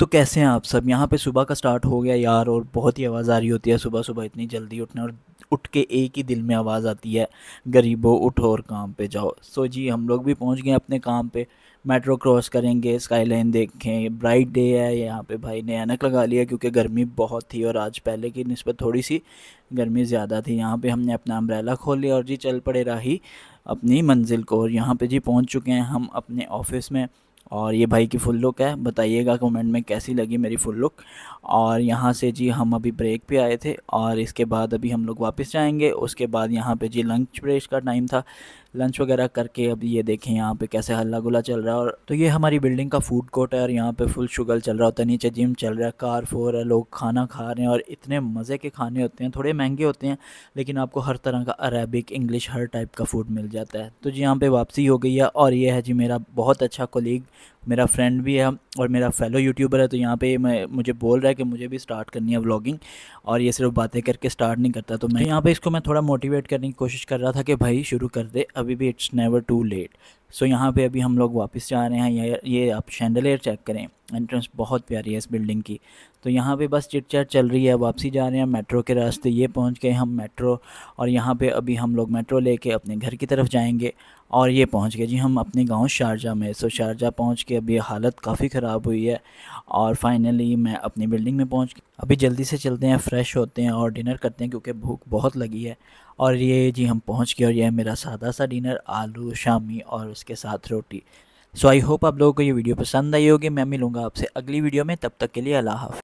तो कैसे हैं आप सब यहाँ पे सुबह का स्टार्ट हो गया यार और बहुत ही आवाज़ आ रही होती है सुबह सुबह इतनी जल्दी उठने और उठ के एक ही दिल में आवाज़ आती है गरीबों उठो और काम पे जाओ सो जी हम लोग भी पहुँच गए अपने काम पे मेट्रो क्रॉस करेंगे स्काई लाइन देखें ब्राइट डे है यहाँ पे भाई ने ऐनक लगा लिया क्योंकि गर्मी बहुत थी और आज पहले की नस्बत थोड़ी सी गर्मी ज़्यादा थी यहाँ पे हमने अपना अम्ब्रैला खोल लिया और जी चल पड़े राही अपनी मंजिल को और यहाँ पे जी पहुँच चुके हैं हम अपने ऑफिस में और ये भाई की फुल लुक है बताइएगा कमेंट में कैसी लगी मेरी फुल लुक और यहाँ से जी हम अभी ब्रेक पे आए थे और इसके बाद अभी हम लोग वापस जाएंगे उसके बाद यहाँ पे जी लंच ब्रेक का टाइम था लंच वगैरह करके अब ये देखें यहाँ पे कैसे हल्ला गुला चल रहा है और तो ये हमारी बिल्डिंग का फूड कोर्ट है और यहाँ पे फुल शुगर चल रहा होता है नीचे जिम चल रहा है कार फोर है लोग खाना खा रहे हैं और इतने मज़े के खाने होते हैं थोड़े महंगे होते हैं लेकिन आपको हर तरह का अरेबिक इंग्लिश हर टाइप का फूड मिल जाता है तो जी यहाँ पर वापसी हो गई है और ये है जी मेरा बहुत अच्छा कोलीग मेरा फ्रेंड भी है और मेरा फेलो यूट्यूबर है तो यहाँ पे मैं मुझे बोल रहा है कि मुझे भी स्टार्ट करनी है व्लॉगिंग और ये सिर्फ बातें करके स्टार्ट नहीं करता तो मैं यहाँ पे इसको मैं थोड़ा मोटिवेट करने की कोशिश कर रहा था कि भाई शुरू कर दे अभी भी it's never too late so यहाँ पर अभी हम लोग वापस जा रहे हैं ये आप शैंडलेयर चेक करें एंट्रेंस बहुत प्यारी है इस बिल्डिंग की तो यहाँ पे बस चिट चैट चल रही है वापसी जा रहे हैं मेट्रो के रास्ते ये पहुँच गए हम मेट्रो और यहाँ पे अभी हम लोग मेट्रो लेके अपने घर की तरफ जाएंगे और ये पहुँच गए जी हम अपने गांव शारजा में सो शारजा पहुँच के अभी हालत काफ़ी ख़राब हुई है और फाइनली मैं अपनी बिल्डिंग में पहुँच अभी जल्दी से चलते हैं फ़्रेश होते हैं और डिनर करते हैं क्योंकि भूख बहुत लगी है और ये जी हम पहुँच गए और यह मेरा सादा सा डिनर आलू शामी और उसके साथ रोटी सो आई होप आप लोगों को ये वीडियो पसंद आई होगी मैं मिलूँगा आपसे अगली वीडियो में तब तक के लिए अल्लाह हाफ़